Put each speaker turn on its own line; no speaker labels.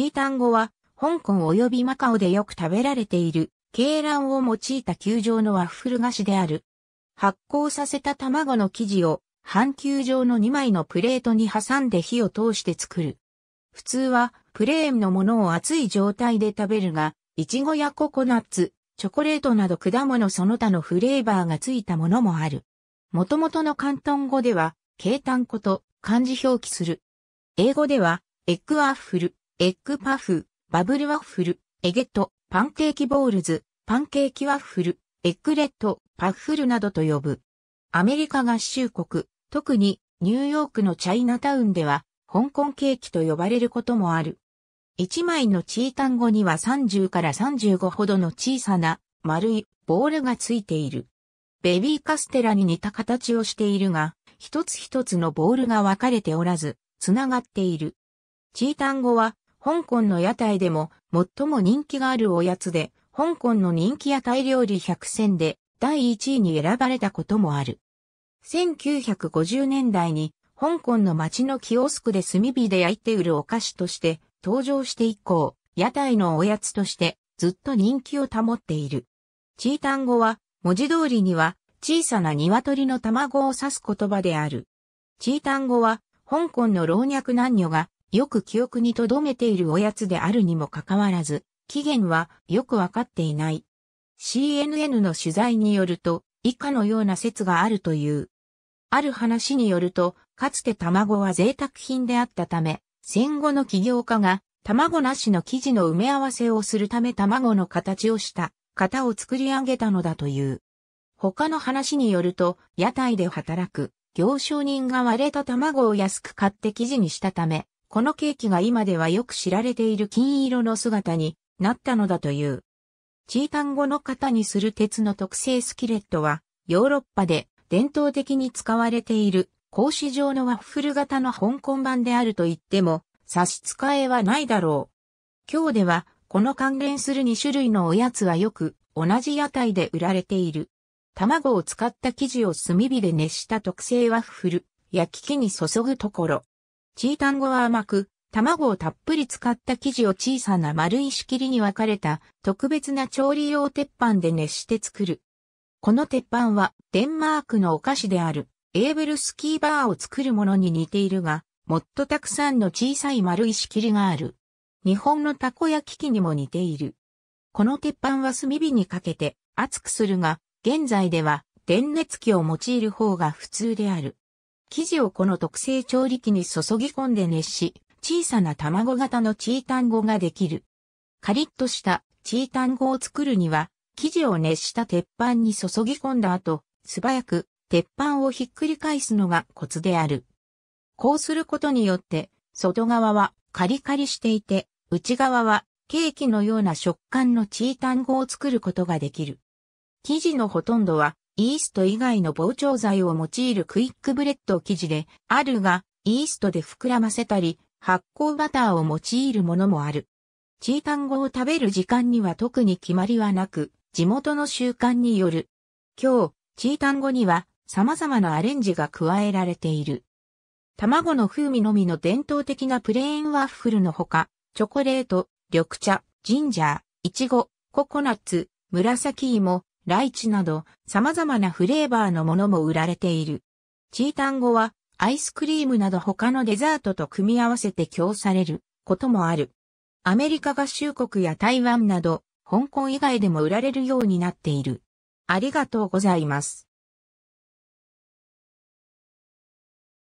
チータン語は、香港及びマカオでよく食べられている、鶏卵を用いた球状のワッフル菓子である。発酵させた卵の生地を、半球状の2枚のプレートに挟んで火を通して作る。普通は、プレーンのものを熱い状態で食べるが、イチゴやココナッツ、チョコレートなど果物その他のフレーバーがついたものもある。元々の広東語では、鶏ンこと漢字表記する。英語では、エッグワッフル、エッグパフ、バブルワッフル、エゲット、パンケーキボールズ、パンケーキワッフル、エッグレット、パッフルなどと呼ぶ。アメリカ合衆国、特にニューヨークのチャイナタウンでは、香港ケーキと呼ばれることもある。一枚のチータン語には30から35ほどの小さな丸いボールがついている。ベビーカステラに似た形をしているが、一つ一つのボールが分かれておらず、つながっている。チータン語は香港の屋台でも最も人気があるおやつで、香港の人気屋台料理100選で第1位に選ばれたこともある。1950年代に香港の街のキオスクで炭火で焼いて売るお菓子として登場して以降、屋台のおやつとしてずっと人気を保っている。チータン語は文字通りには小さな鶏の卵を指す言葉である。チータン語は香港の老若男女がよく記憶に留めているおやつであるにもかかわらず、起源はよくわかっていない。CNN の取材によると、以下のような説があるという。ある話によると、かつて卵は贅沢品であったため、戦後の起業家が卵なしの生地の埋め合わせをするため卵の形をした型を作り上げたのだという。他の話によると、屋台で働く行商人が割れた卵を安く買って生地にしたため、このケーキが今ではよく知られている金色の姿になったのだという。チータン語の型にする鉄の特製スキレットは、ヨーロッパで伝統的に使われている格子状のワッフル型の香港版であると言っても差し支えはないだろう。今日ではこの関連する2種類のおやつはよく同じ屋台で売られている。卵を使った生地を炭火で熱した特製ワッフル、焼き器に注ぐところ。チータン語は甘く、卵をたっぷり使った生地を小さな丸い仕切りに分かれた特別な調理用鉄板で熱して作る。この鉄板はデンマークのお菓子であるエーブルスキーバーを作るものに似ているが、もっとたくさんの小さい丸い仕切りがある。日本のたこ焼き器にも似ている。この鉄板は炭火にかけて熱くするが、現在では電熱器を用いる方が普通である。生地をこの特製調理器に注ぎ込んで熱し、小さな卵型のチータンゴができる。カリッとしたチータンゴを作るには、生地を熱した鉄板に注ぎ込んだ後、素早く鉄板をひっくり返すのがコツである。こうすることによって、外側はカリカリしていて、内側はケーキのような食感のチータンゴを作ることができる。生地のほとんどはイースト以外の膨張剤を用いるクイックブレッド生地であるが、イーストで膨らませたり、発酵バターを用いるものもある。チータン語を食べる時間には特に決まりはなく、地元の習慣による。今日、チータン語には様々なアレンジが加えられている。卵の風味のみの伝統的なプレーンワッフルのほか、チョコレート、緑茶、ジンジャー、イチゴ、ココナッツ、紫芋、ライチなど様々なフレーバーのものも売られている。チータン語はアイスクリームなど他のデザートと組み合わせて供されることもある。アメリカ合衆国や台湾など香港以外でも売られるようになっている。ありがとうございます。